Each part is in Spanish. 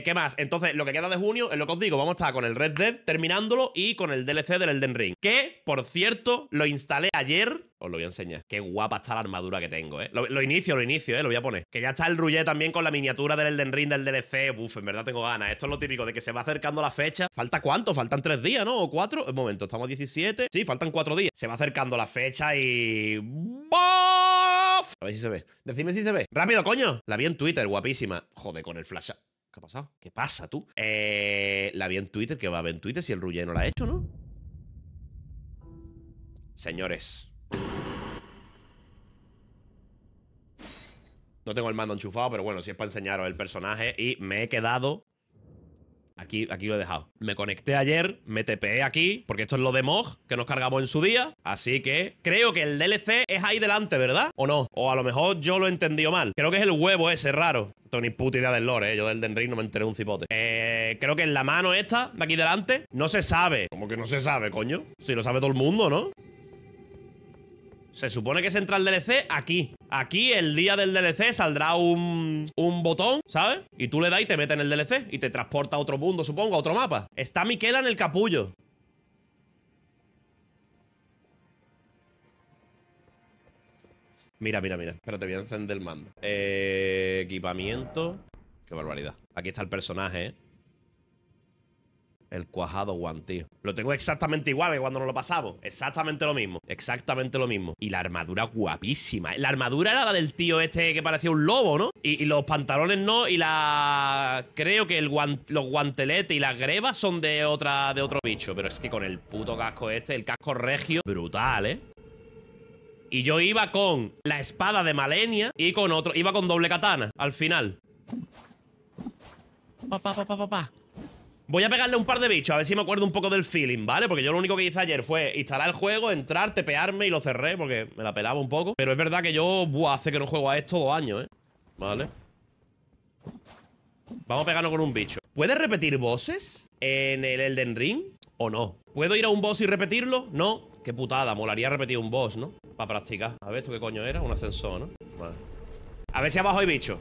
Eh, ¿Qué más? Entonces, lo que queda de junio es lo que os digo. Vamos a estar con el Red Dead terminándolo y con el DLC del Elden Ring. Que, por cierto, lo instalé ayer. Os lo voy a enseñar. Qué guapa está la armadura que tengo, ¿eh? Lo, inicio, lo inicio, ¿eh? Lo voy a poner. Que ya está el Rullet también con la miniatura del Elden Ring del DLC. Uf, en verdad tengo ganas. Esto es lo típico de que se va acercando la fecha. ¿Falta cuánto? ¿Faltan tres días, no? ¿O cuatro? Un momento, estamos 17. Sí, faltan cuatro días. Se va acercando la fecha y... ¡Bof! A ver si se ve. decime si se ve. ¡Rápido, coño! La vi en Twitter, guapísima. Joder, con el flash. ¿Qué ha pasado? ¿Qué pasa tú? Eh, la vi en Twitter, que va a ver en Twitter si el Ruye no la ha hecho, ¿no? Señores. No tengo el mando enchufado, pero bueno, si es para enseñaros el personaje. Y me he quedado Aquí, aquí lo he dejado. Me conecté ayer, me tepeé aquí, porque esto es lo de Mog, que nos cargamos en su día. Así que creo que el DLC es ahí delante, ¿verdad? ¿O no? O a lo mejor yo lo he entendido mal. Creo que es el huevo ese raro. Tony puta idea del lore, ¿eh? Yo del Denry no me enteré un cipote. Eh, creo que en la mano esta, de aquí delante, no se sabe. Como que no se sabe, coño? Si lo sabe todo el mundo, ¿no? Se supone que se entra el DLC aquí. Aquí, el día del DLC, saldrá un, un botón, ¿sabes? Y tú le das y te metes en el DLC. Y te transporta a otro mundo, supongo, a otro mapa. Está Miquela en el capullo. Mira, mira, mira. Espérate, voy a encender el mando. Eh, equipamiento. Qué barbaridad. Aquí está el personaje, ¿eh? El cuajado one, Lo tengo exactamente igual que cuando nos lo pasamos. Exactamente lo mismo. Exactamente lo mismo. Y la armadura guapísima. La armadura era la del tío este que parecía un lobo, ¿no? Y, los pantalones no. Y la. Creo que el los guanteletes y las grebas son de otra. de otro bicho. Pero es que con el puto casco este, el casco regio. Brutal, ¿eh? Y yo iba con la espada de Malenia y con otro. Iba con doble katana al final. pa, pa, pa, pa, pa. Voy a pegarle un par de bichos, a ver si me acuerdo un poco del feeling, ¿vale? Porque yo lo único que hice ayer fue instalar el juego, entrar, tepearme y lo cerré porque me la pelaba un poco. Pero es verdad que yo, hace que no juego a esto dos años, ¿eh? Vale. Vamos a pegarnos con un bicho. ¿Puedes repetir bosses en el Elden Ring o no? ¿Puedo ir a un boss y repetirlo? No. Qué putada, molaría repetir un boss, ¿no? Para practicar. A ver, ¿esto qué coño era? Un ascensor, ¿no? Vale. A ver si abajo hay bicho.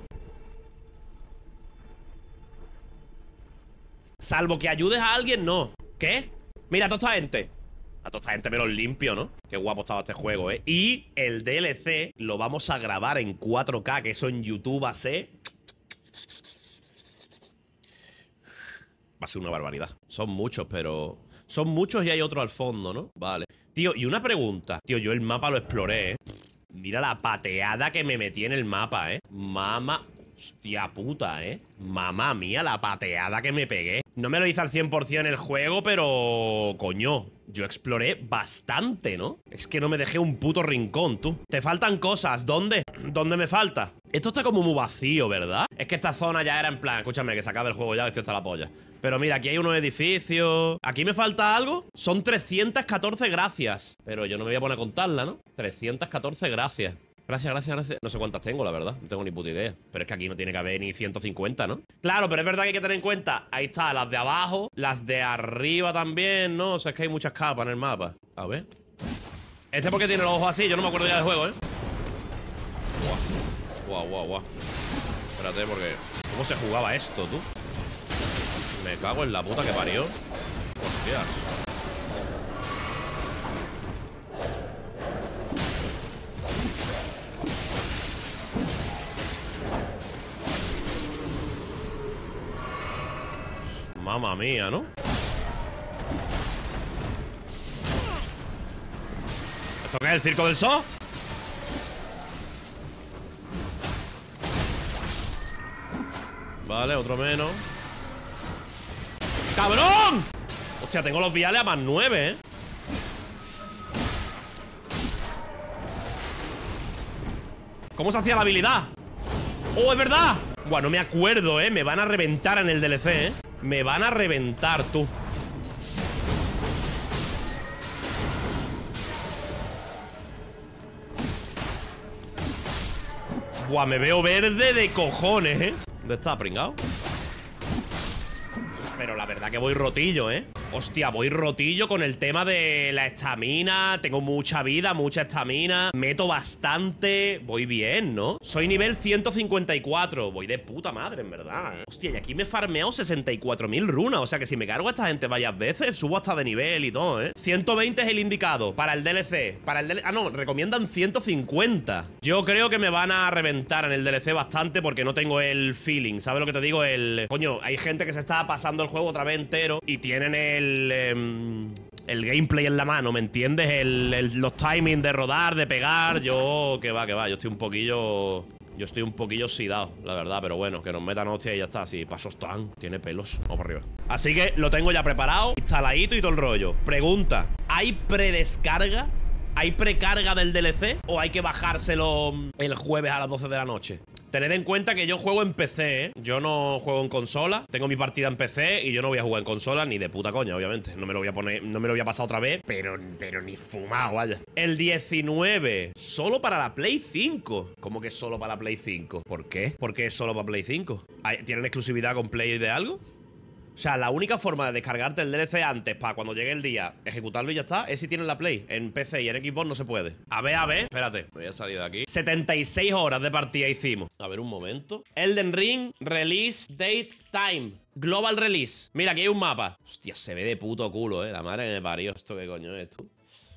Salvo que ayudes a alguien, no. ¿Qué? Mira, a toda esta gente. A toda esta gente me los limpio, ¿no? Qué guapo estaba este juego, ¿eh? Y el DLC lo vamos a grabar en 4K, que eso en YouTube va a ser... Va a ser una barbaridad. Son muchos, pero... Son muchos y hay otro al fondo, ¿no? Vale. Tío, y una pregunta. Tío, yo el mapa lo exploré, ¿eh? Mira la pateada que me metí en el mapa, ¿eh? Mama... Hostia puta, ¿eh? Mamá mía, la pateada que me pegué. No me lo hice al 100% en el juego, pero... Coño, yo exploré bastante, ¿no? Es que no me dejé un puto rincón, tú. Te faltan cosas. ¿Dónde? ¿Dónde me falta? Esto está como muy vacío, ¿verdad? Es que esta zona ya era en plan... Escúchame, que se acabe el juego ya, que esto está la polla. Pero mira, aquí hay unos edificios... ¿Aquí me falta algo? Son 314 gracias. Pero yo no me voy a poner a contarla, ¿no? 314 gracias. Gracias, gracias, gracias. No sé cuántas tengo, la verdad. No tengo ni puta idea. Pero es que aquí no tiene que haber ni 150, ¿no? Claro, pero es verdad que hay que tener en cuenta. Ahí está, las de abajo, las de arriba también, ¿no? O sea, es que hay muchas capas en el mapa. A ver. Este porque tiene los ojos así, yo no me acuerdo ya del juego, ¿eh? Guau, guau, guau, guau. Espérate, porque... ¿Cómo se jugaba esto, tú? Me cago en la puta que parió. Hostias. Mamma mía, ¿no? ¿Esto qué es el circo del sol? Vale, otro menos ¡Cabrón! Hostia, tengo los viales a más nueve, ¿eh? ¿Cómo se hacía la habilidad? ¡Oh, es verdad! Bueno, no me acuerdo, ¿eh? Me van a reventar en el DLC, ¿eh? Me van a reventar, tú. Buah, me veo verde de cojones, ¿eh? ¿Dónde está, pringado? Pero la verdad que voy rotillo, ¿eh? Hostia, voy rotillo con el tema de la estamina. Tengo mucha vida, mucha estamina. Meto bastante. Voy bien, ¿no? Soy nivel 154. Voy de puta madre, en verdad. ¿eh? Hostia, y aquí me he farmeado 64.000 runas. O sea que si me cargo a esta gente varias veces, subo hasta de nivel y todo, ¿eh? 120 es el indicado para el DLC. Para el DLC... Ah, no, recomiendan 150. Yo creo que me van a reventar en el DLC bastante porque no tengo el feeling. ¿Sabes lo que te digo? El... Coño, hay gente que se está pasando el juego otra vez entero y tienen el Em, el, gameplay en la mano, ¿me entiendes? El, los timings de rodar, de pegar. Yo, que va, que va. Yo estoy un poquillo. Yo estoy un poquillo oxidado, la verdad, pero bueno, que nos metan hostia y ya está. Si pasos tan, tiene pelos. Vamos para arriba. Así que lo tengo ya preparado, instaladito y todo el rollo. Pregunta: ¿hay predescarga? ¿Hay precarga del DLC? ¿O hay que bajárselo em, el jueves a las 12 de la noche? Tened en cuenta que yo juego en PC, ¿eh? Yo no juego en consola. Tengo mi partida en PC y yo no voy a jugar en consola ni de puta coña, obviamente. No me lo voy a poner, no me lo voy a pasar otra vez, pero, pero ni fumado, vaya. El 19, solo para la Play 5. ¿Cómo que solo para la Play 5? ¿Por qué? ¿Por qué es solo para Play 5? ¿Tienen exclusividad con Play de algo? O sea, la única forma de descargarte el DLC antes para cuando llegue el día, ejecutarlo y ya está, es si tienes la Play. En PC y en Xbox no se puede. A ver, a ver. Espérate, voy a salir de aquí. 76 horas de partida hicimos. A ver, un momento. Elden Ring, release, date, time. Global release. Mira, aquí hay un mapa. Hostia, se ve de puto culo, eh. La madre que me parió. ¿Esto qué coño es tú?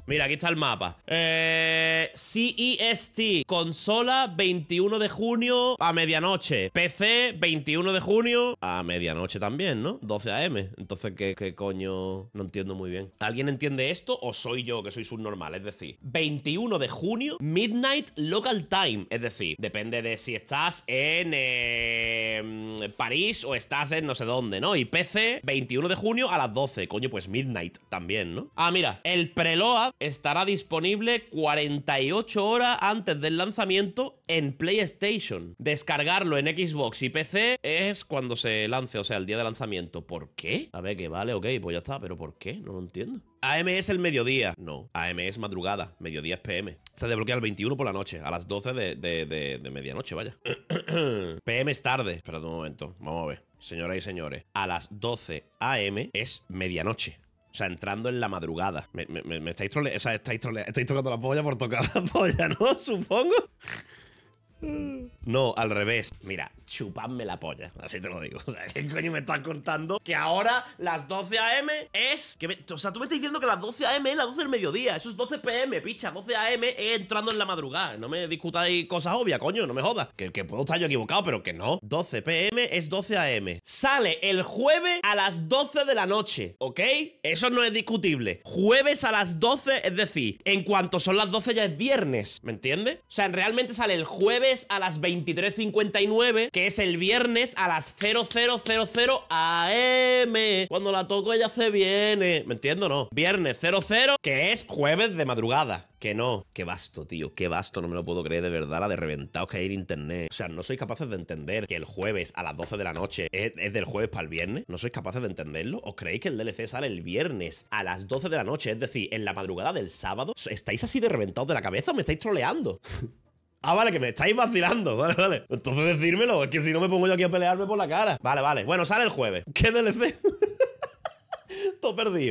Mira, aquí está el mapa. Eh, CEST, consola 21 de junio a medianoche. PC 21 de junio a medianoche también, ¿no? 12 a.m. Entonces, ¿qué, coño? No entiendo muy bien. ¿Alguien entiende esto o soy yo que soy subnormal? Es decir, 21 de junio, midnight local time. Es decir, depende de si estás en em, París o estás en no sé dónde, ¿no? Y PC 21 de junio a las 12. Coño, pues midnight también, ¿no? Ah, mira, el preload estará disponible 48 horas antes del lanzamiento en PlayStation. Descargarlo en Xbox y PC es cuando se lance, o sea, el día de lanzamiento. ¿Por qué? A ver, que vale, ok, pues ya está, pero ¿por qué? No lo entiendo. AM es el mediodía. No, AM es madrugada. Mediodía es PM. Se desbloquea el 21 por la noche, a las 12 de, de medianoche, vaya. PM es tarde. Espérate un momento, vamos a ver. Señoras y señores, a las 12 AM es medianoche. O sea, entrando en la madrugada. Me, me, estáis troleando. O sea, estáis, trole estáis tocando la polla por tocar la polla, ¿no? Supongo. No, al revés. Mira, chupadme la polla. Así te lo digo. O sea, ¿qué coño me estás contando? Que ahora las 12 a.m. es. Que o sea, tú me estás diciendo que las 12 a.m. es las 12 del mediodía. Eso es 12 p.m., picha. 12 a.m. es entrando en la madrugada. No me discutáis cosas obvias, coño. No me jodas. Que, que puedo estar yo equivocado, pero que no. 12 p.m. es 12 a.m. Sale el jueves a las 12 de la noche, ¿ok? Eso no es discutible. Jueves a las 12, es decir, en cuanto son las 12 ya es viernes. ¿Me entiendes? O sea, realmente sale el jueves a las 20 23.59, que es el viernes a las 0000 AM. Cuando la toco ella se viene. ¿Me entiendo no? Viernes 00, que es jueves de madrugada. Que no. Qué vasto, tío. Qué vasto. No me lo puedo creer de verdad. La de reventados que hay en internet. O sea, no sois capaces de entender que el jueves a las 12 de la noche es, del jueves para el viernes. ¿No sois capaces de entenderlo? ¿Os creéis que el DLC sale el viernes a las 12 de la noche? Es decir, en la madrugada del sábado. ¿Estáis así de reventados de la cabeza o me estáis troleando? Ah, vale, que me estáis vacilando. Vale, vale. Entonces decírmelo, es que si no me pongo yo aquí a pelearme por la cara. Vale, vale. Bueno, sale el jueves. ¿Qué DLC? Todo perdido.